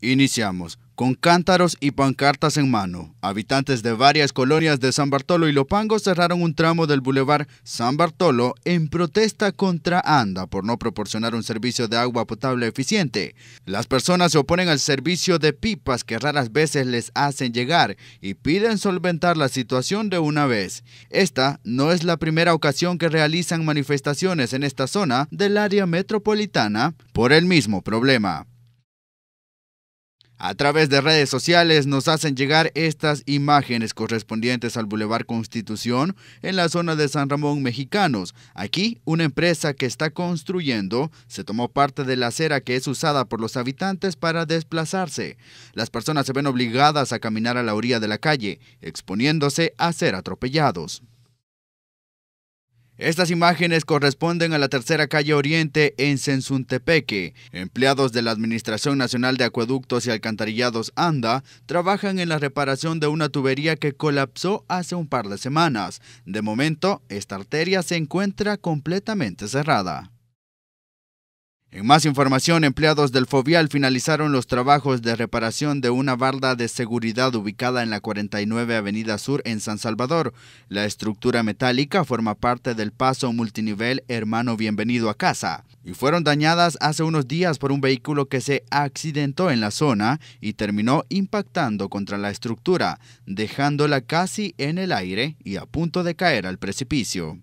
Iniciamos. Con cántaros y pancartas en mano, habitantes de varias colonias de San Bartolo y Lopango cerraron un tramo del bulevar San Bartolo en protesta contra ANDA por no proporcionar un servicio de agua potable eficiente. Las personas se oponen al servicio de pipas que raras veces les hacen llegar y piden solventar la situación de una vez. Esta no es la primera ocasión que realizan manifestaciones en esta zona del área metropolitana por el mismo problema. A través de redes sociales nos hacen llegar estas imágenes correspondientes al Boulevard Constitución en la zona de San Ramón Mexicanos. Aquí, una empresa que está construyendo se tomó parte de la acera que es usada por los habitantes para desplazarse. Las personas se ven obligadas a caminar a la orilla de la calle, exponiéndose a ser atropellados. Estas imágenes corresponden a la tercera calle Oriente en Sensuntepeque. Empleados de la Administración Nacional de Acueductos y Alcantarillados ANDA trabajan en la reparación de una tubería que colapsó hace un par de semanas. De momento, esta arteria se encuentra completamente cerrada. En más información, empleados del Fovial finalizaron los trabajos de reparación de una barda de seguridad ubicada en la 49 Avenida Sur en San Salvador. La estructura metálica forma parte del paso multinivel Hermano Bienvenido a Casa y fueron dañadas hace unos días por un vehículo que se accidentó en la zona y terminó impactando contra la estructura, dejándola casi en el aire y a punto de caer al precipicio.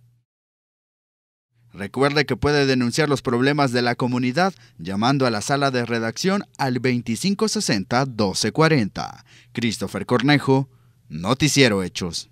Recuerde que puede denunciar los problemas de la comunidad llamando a la sala de redacción al 2560-1240. Christopher Cornejo, Noticiero Hechos.